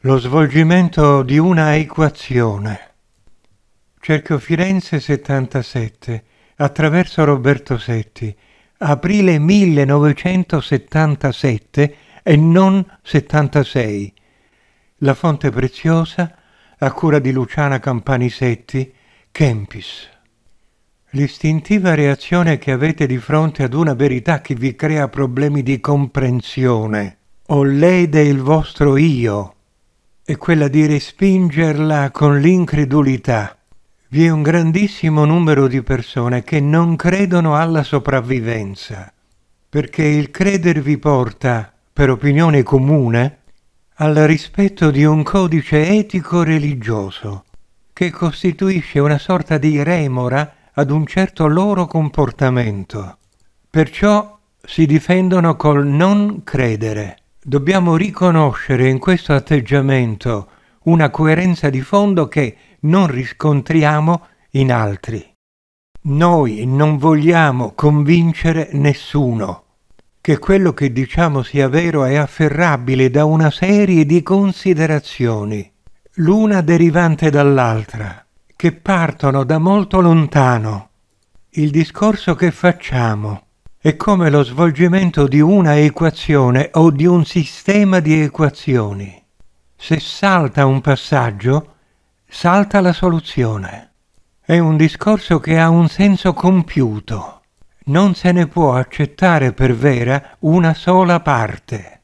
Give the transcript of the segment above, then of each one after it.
lo svolgimento di una equazione. Cerchio Firenze 77, attraverso Roberto Setti, aprile 1977 e non 76. La fonte preziosa a cura di Luciana Campanisetti, Kempis. L'istintiva reazione che avete di fronte ad una verità che vi crea problemi di comprensione o lede il vostro io è quella di respingerla con l'incredulità. Vi è un grandissimo numero di persone che non credono alla sopravvivenza, perché il credervi porta, per opinione comune, al rispetto di un codice etico-religioso, che costituisce una sorta di remora ad un certo loro comportamento. Perciò si difendono col non credere dobbiamo riconoscere in questo atteggiamento una coerenza di fondo che non riscontriamo in altri. Noi non vogliamo convincere nessuno che quello che diciamo sia vero è afferrabile da una serie di considerazioni, l'una derivante dall'altra, che partono da molto lontano. Il discorso che facciamo è come lo svolgimento di una equazione o di un sistema di equazioni. Se salta un passaggio, salta la soluzione. È un discorso che ha un senso compiuto. Non se ne può accettare per vera una sola parte.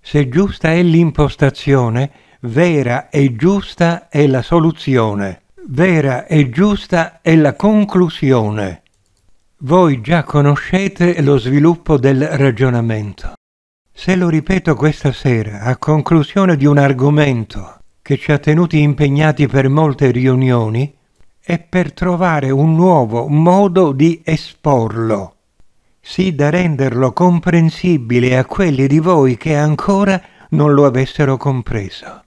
Se giusta è l'impostazione, vera e giusta è la soluzione, vera e giusta è la conclusione voi già conoscete lo sviluppo del ragionamento. Se lo ripeto questa sera, a conclusione di un argomento che ci ha tenuti impegnati per molte riunioni, è per trovare un nuovo modo di esporlo, sì da renderlo comprensibile a quelli di voi che ancora non lo avessero compreso.